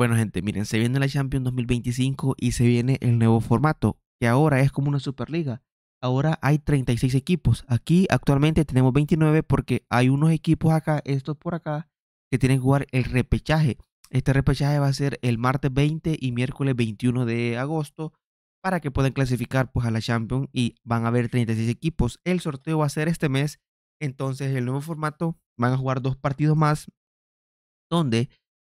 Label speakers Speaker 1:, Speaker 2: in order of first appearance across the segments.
Speaker 1: Bueno, gente, miren, se viene la Champions 2025 y se viene el nuevo formato, que ahora es como una Superliga. Ahora hay 36 equipos. Aquí actualmente tenemos 29 porque hay unos equipos acá, estos por acá, que tienen que jugar el repechaje. Este repechaje va a ser el martes 20 y miércoles 21 de agosto para que puedan clasificar pues, a la Champions y van a haber 36 equipos. El sorteo va a ser este mes, entonces el nuevo formato van a jugar dos partidos más donde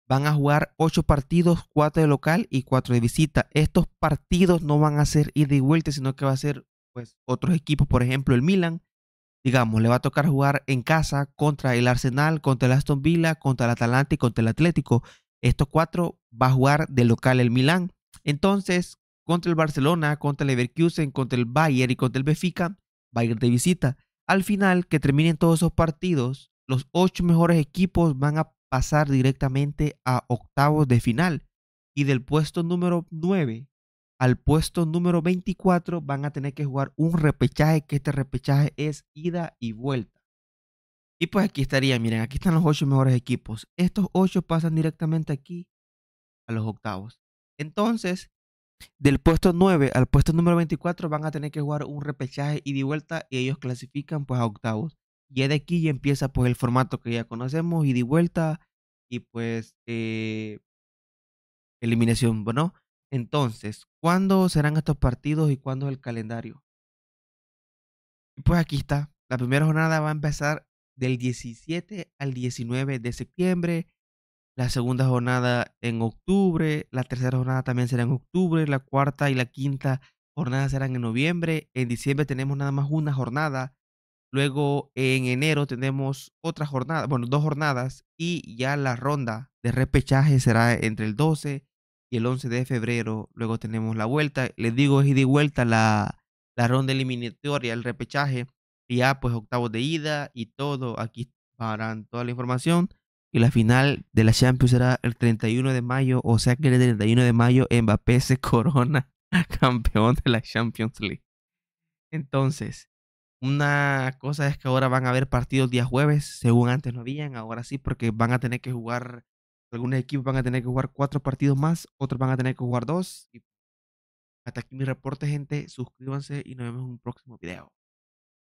Speaker 1: van a jugar 8 partidos, 4 de local y 4 de visita. Estos partidos no van a ser ida y vuelta, sino que va a ser pues, otros equipos, por ejemplo el Milan. Digamos, le va a tocar jugar en casa contra el Arsenal, contra el Aston Villa, contra el Atalanta y contra el Atlético. Estos cuatro va a jugar de local el Milan. Entonces, contra el Barcelona, contra el Leverkusen, contra el Bayern y contra el Befica, va a ir de visita. Al final, que terminen todos esos partidos, los ocho mejores equipos van a pasar directamente a octavos de final. Y del puesto número 9 al puesto número 24 van a tener que jugar un repechaje, que este repechaje es ida y vuelta. Y pues aquí estaría, miren, aquí están los 8 mejores equipos. Estos 8 pasan directamente aquí a los octavos. Entonces, del puesto 9 al puesto número 24 van a tener que jugar un repechaje ida y vuelta y ellos clasifican pues a octavos y de aquí ya empieza pues el formato que ya conocemos, y de vuelta, y pues eh, eliminación, bueno. Entonces, ¿cuándo serán estos partidos y cuándo es el calendario? Pues aquí está. La primera jornada va a empezar del 17 al 19 de septiembre. La segunda jornada en octubre. La tercera jornada también será en octubre. La cuarta y la quinta jornada serán en noviembre. En diciembre tenemos nada más una jornada Luego en enero tenemos otra jornada, bueno, dos jornadas y ya la ronda de repechaje será entre el 12 y el 11 de febrero. Luego tenemos la vuelta, les digo, es ida y vuelta la, la ronda eliminatoria, el repechaje, y ya pues octavos de ida y todo. Aquí estarán toda la información. Y la final de la Champions será el 31 de mayo, o sea que el 31 de mayo Mbappé se corona campeón de la Champions League. Entonces, una cosa es que ahora van a haber partidos día jueves, según antes no habían, ahora sí, porque van a tener que jugar, algunos equipos van a tener que jugar cuatro partidos más, otros van a tener que jugar dos. hasta aquí mi reporte, gente. Suscríbanse y nos vemos en un próximo video.